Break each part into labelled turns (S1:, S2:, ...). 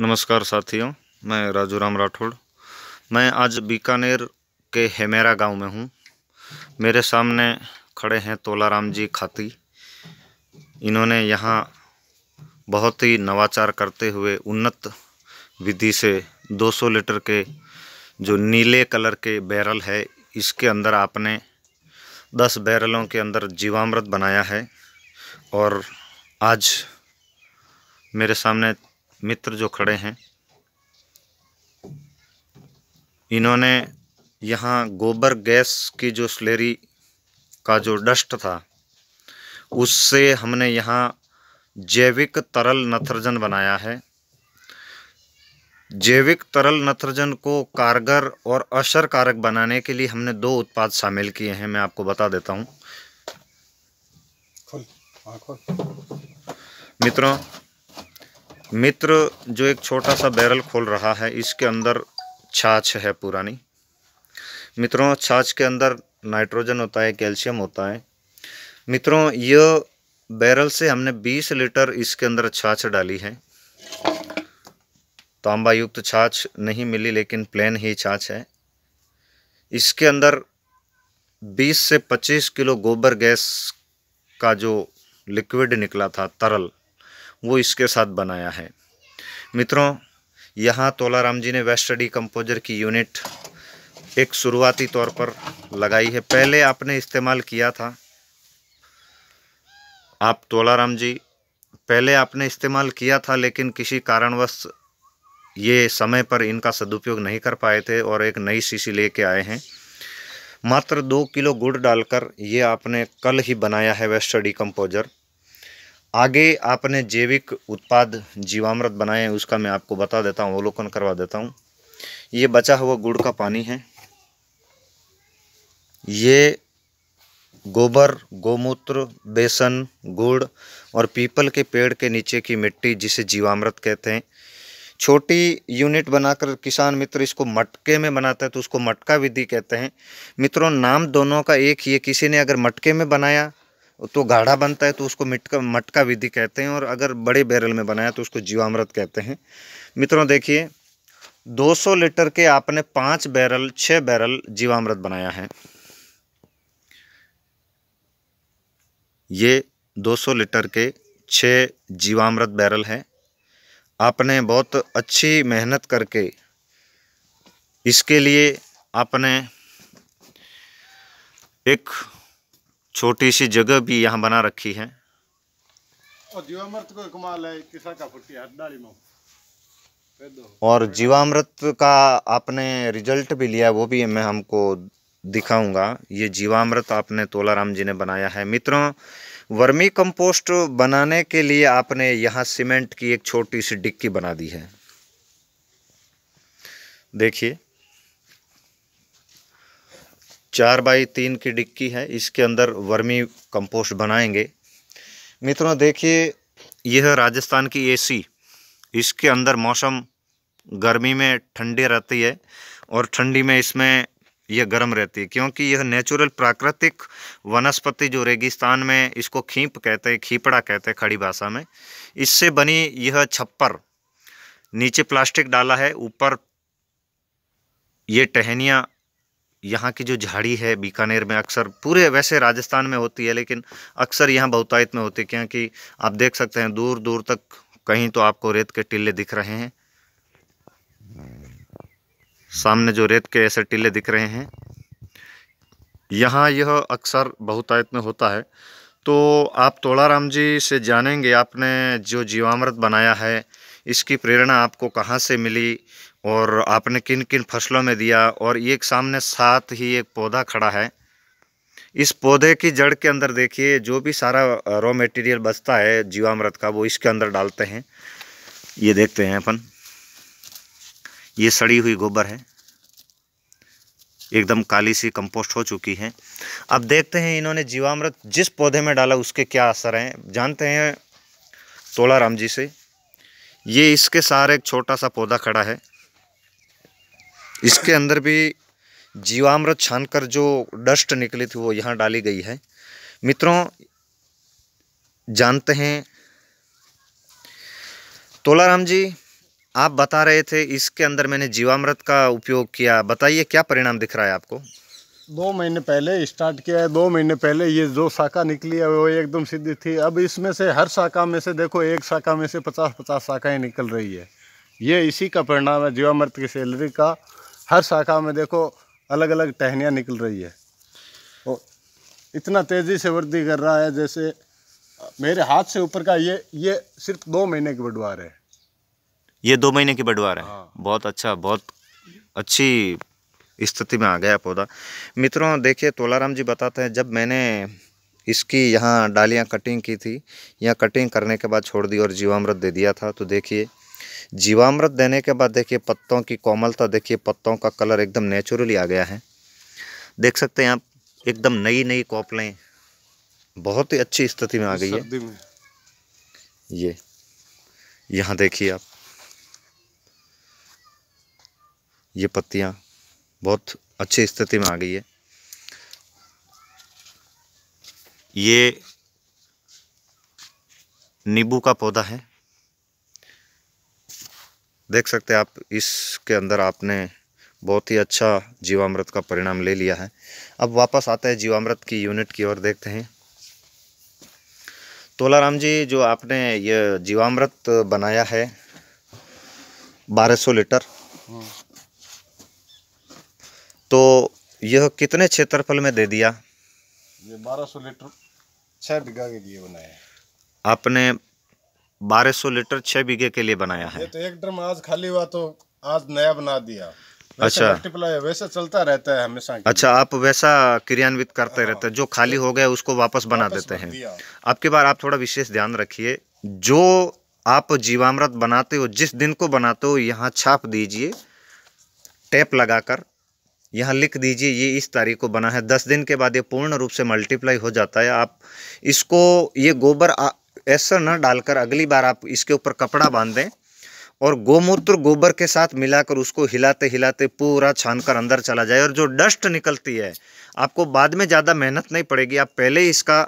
S1: नमस्कार साथियों मैं राजू राम राठौड़ मैं आज बीकानेर के हेमेरा गांव में हूं मेरे सामने खड़े हैं तोलाराम जी खाती इन्होंने यहां बहुत ही नवाचार करते हुए उन्नत विधि से 200 लीटर के जो नीले कलर के बैरल है इसके अंदर आपने 10 बैरलों के अंदर जीवामृत बनाया है और आज मेरे सामने मित्र जो खड़े हैं इन्होंने यहाँ गोबर गैस की जो स्लेरी का जो डस्ट था उससे हमने यहाँ जैविक तरल नत्रजन बनाया है जैविक तरल नत्रजन को कारगर और असर कारक बनाने के लिए हमने दो उत्पाद शामिल किए हैं मैं आपको बता देता हूँ हाँ, मित्रों मित्र जो एक छोटा सा बैरल खोल रहा है इसके अंदर छाछ है पुरानी मित्रों छाछ के अंदर नाइट्रोजन होता है कैल्शियम होता है मित्रों यह बैरल से हमने 20 लीटर इसके अंदर छाछ डाली है तांबायुक्त तो छाछ नहीं मिली लेकिन प्लेन ही छाछ है इसके अंदर 20 से 25 किलो गोबर गैस का जो लिक्विड निकला था तरल वो इसके साथ बनाया है मित्रों यहाँ तोलाराम जी ने वेस्ट स्टडी कंपोजर की यूनिट एक शुरुआती तौर पर लगाई है पहले आपने इस्तेमाल किया था आप तोलाराम जी पहले आपने इस्तेमाल किया था लेकिन किसी कारणवश ये समय पर इनका सदुपयोग नहीं कर पाए थे और एक नई शीशी लेके आए हैं मात्र दो किलो गुड़ डालकर ये आपने कल ही बनाया है वेस्ट स्टडी कंपोजर आगे आपने जैविक उत्पाद जीवामृत बनाए हैं उसका मैं आपको बता देता हूँ अवलोकन करवा देता हूँ ये बचा हुआ गुड़ का पानी है ये गोबर गोमूत्र बेसन गुड़ और पीपल के पेड़ के नीचे की मिट्टी जिसे जीवामृत कहते हैं छोटी यूनिट बनाकर किसान मित्र इसको मटके में बनाते हैं तो उसको मटका विधि कहते हैं मित्रों नाम दोनों का एक ही है किसी ने अगर मटके में बनाया तो गाढ़ा बनता है तो उसको मिटका मटका विधि कहते हैं और अगर बड़े बैरल में बनाया तो उसको जीवामृत कहते हैं मित्रों देखिए 200 लीटर के आपने पाँच बैरल छः बैरल जीवामृत बनाया है ये 200 लीटर के छः जीवामृत बैरल है आपने बहुत अच्छी मेहनत करके इसके लिए आपने एक छोटी सी जगह भी यहाँ बना रखी है और जीवामृत का आपने रिजल्ट भी लिया वो भी मैं हमको दिखाऊंगा ये जीवामृत आपने तोलाराम जी ने बनाया है मित्रों वर्मी कंपोस्ट बनाने के लिए आपने यहाँ सीमेंट की एक छोटी सी डिक्की बना दी है देखिए चार बाई तीन की डिक्की है इसके अंदर वर्मी कंपोस्ट बनाएंगे मित्रों देखिए यह राजस्थान की एसी इसके अंदर मौसम गर्मी में ठंडी रहती है और ठंडी में इसमें यह गर्म रहती है क्योंकि यह नेचुरल प्राकृतिक वनस्पति जो रेगिस्तान में इसको खींप कहते हैं खीपड़ा कहते हैं खड़ी भाषा में इससे बनी यह छप्पर नीचे प्लास्टिक डाला है ऊपर ये टहनियाँ यहाँ की जो झाड़ी है बीकानेर में अक्सर पूरे वैसे राजस्थान में होती है लेकिन अक्सर यहाँ बहुतायत में होती है क्योंकि आप देख सकते हैं दूर दूर तक कहीं तो आपको रेत के टिल्ले दिख रहे हैं सामने जो रेत के ऐसे टिल्ले दिख रहे हैं यहाँ यह अक्सर बहुतायत में होता है तो आप तोड़ाराम जी से जानेंगे आपने जो जीवामृत बनाया है इसकी प्रेरणा आपको कहाँ से मिली और आपने किन किन फसलों में दिया और ये सामने साथ ही एक पौधा खड़ा है इस पौधे की जड़ के अंदर देखिए जो भी सारा रॉ मटेरियल बचता है जीवामृत का वो इसके अंदर डालते हैं ये देखते हैं अपन ये सड़ी हुई गोबर है एकदम काली सी कंपोस्ट हो चुकी है अब देखते हैं इन्होंने जीवामृत जिस पौधे में डाला उसके क्या असर हैं जानते हैं तोला राम जी से ये इसके सार एक छोटा सा पौधा खड़ा है इसके अंदर भी जीवामृत छानकर जो डस्ट निकली थी वो यहाँ डाली गई है मित्रों जानते हैं तोलाराम जी आप बता रहे थे इसके अंदर मैंने जीवामृत का उपयोग किया बताइए क्या परिणाम दिख रहा है आपको दो महीने पहले स्टार्ट किया है दो महीने पहले ये जो शाखा निकली है वो एकदम सीधी थी अब इसमें से हर शाखा में से देखो एक शाखा में से पचास पचास शाखाएँ निकल रही है ये इसी का परिणाम है जीवामृत की सैलरी का हर शाखा में देखो अलग अलग टहनियाँ निकल रही है और इतना तेज़ी से वृद्धि कर रहा है जैसे मेरे हाथ से ऊपर का ये ये सिर्फ दो महीने की बडवार है ये दो महीने की बडवार है हाँ। बहुत अच्छा बहुत अच्छी स्थिति में आ गया पौधा मित्रों देखिए तोलाराम जी बताते हैं जब मैंने इसकी यहाँ डालियाँ कटिंग की थी यहाँ कटिंग करने के बाद छोड़ दी और जीवामृत दे दिया था तो देखिए जीवामृत देने के बाद देखिए पत्तों की कोमलता देखिए पत्तों का कलर एकदम नेचुरली आ गया है देख सकते हैं आप एकदम नई नई कॉपलें बहुत ही अच्छी स्थिति में आ गई है ये यहाँ देखिए आप ये पत्तियाँ बहुत अच्छी स्थिति में आ गई है ये नींबू का पौधा है देख सकते हैं आप इसके अंदर आपने बहुत ही अच्छा जीवामृत का परिणाम ले लिया है अब वापस आते हैं जीवामृत की यूनिट की ओर देखते हैं तोलाराम जी जो आपने ये जीवामृत बनाया है 1200 लीटर हाँ। तो यह कितने क्षेत्रफल में दे दिया ये 1200 लीटर छः बीघा के लिए बनाया आपने 1200 लीटर छह बीघे के लिए बनाया है तो एक ड्रम आज खाली हुआ तो आज नया बना दिया अच्छा मल्टीप्लाई वैसा चलता रहता है हमेशा अच्छा आप वैसा क्रियान्वित करते हाँ। रहते हैं जो खाली हो गया उसको वापस बना वापस देते हैं आपके बार आप थोड़ा विशेष ध्यान रखिए जो आप जीवामृत बनाते हो जिस दिन को बनाते हो यहाँ छाप दीजिए टेप लगाकर यहाँ लिख दीजिए ये इस तारीख को बना है दस दिन के बाद ये पूर्ण रूप से मल्टीप्लाई हो जाता है आप इसको ये गोबर ऐसा न डालकर अगली बार आप इसके ऊपर कपड़ा बांध दें और गोमूत्र गोबर के साथ मिलाकर उसको हिलाते हिलाते पूरा छान कर अंदर चला जाए और जो डस्ट निकलती है आपको बाद में ज़्यादा मेहनत नहीं पड़ेगी आप पहले इसका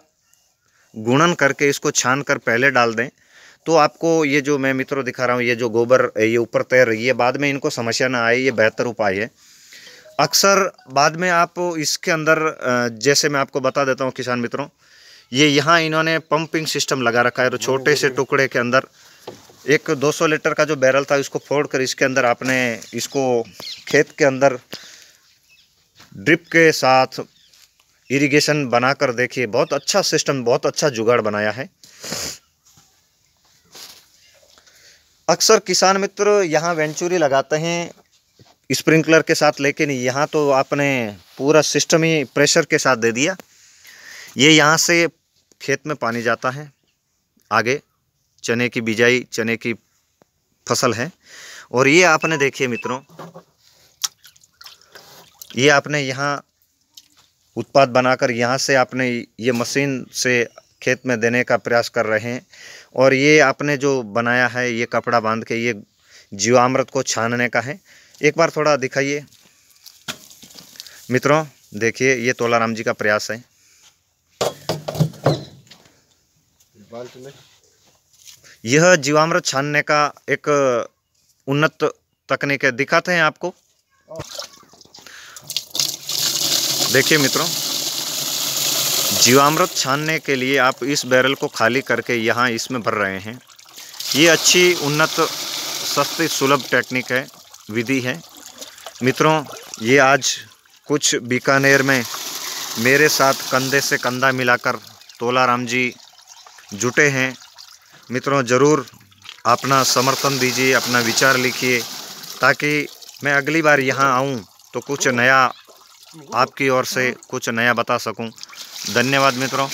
S1: गुणन करके इसको छान कर पहले डाल दें तो आपको ये जो मैं मित्रों दिखा रहा हूँ ये जो गोबर ये ऊपर तैर रही है बाद में इनको समस्या ना आए ये बेहतर उपाय है अक्सर बाद में आप इसके अंदर जैसे मैं आपको बता देता हूँ किसान मित्रों ये यहाँ इन्होंने पंपिंग सिस्टम लगा रखा है और तो छोटे से टुकड़े के अंदर एक 200 लीटर का जो बैरल था इसको कर इसके अंदर आपने इसको खेत के अंदर ड्रिप के साथ इरिगेशन बनाकर देखिए बहुत अच्छा सिस्टम बहुत अच्छा जुगाड़ बनाया है अक्सर किसान मित्र यहाँ वेंचुरी लगाते हैं स्प्रिंकलर के साथ लेकिन यहाँ तो आपने पूरा सिस्टम ही प्रेशर के साथ दे दिया ये यहाँ से खेत में पानी जाता है आगे चने की बिजाई चने की फसल है और ये आपने देखिए मित्रों ये आपने यहाँ उत्पाद बनाकर यहाँ से आपने ये मशीन से खेत में देने का प्रयास कर रहे हैं और ये आपने जो बनाया है ये कपड़ा बांध के ये जीवामृत को छानने का है एक बार थोड़ा दिखाइए मित्रों देखिए ये तोलाराम जी का प्रयास है यह जीवामृत छानने का एक उन्नत तकनीक है दिखाते हैं आपको देखिए मित्रों जीवामृत छानने के लिए आप इस बैरल को खाली करके यहाँ इसमें भर रहे हैं ये अच्छी उन्नत सस्ती सुलभ टेक्निक है विधि है मित्रों ये आज कुछ बीकानेर में मेरे साथ कंधे से कंधा मिलाकर तोलाराम जी जुटे हैं मित्रों ज़रूर अपना समर्थन दीजिए अपना विचार लिखिए ताकि मैं अगली बार यहाँ आऊँ तो कुछ नया आपकी ओर से कुछ नया बता सकूँ धन्यवाद मित्रों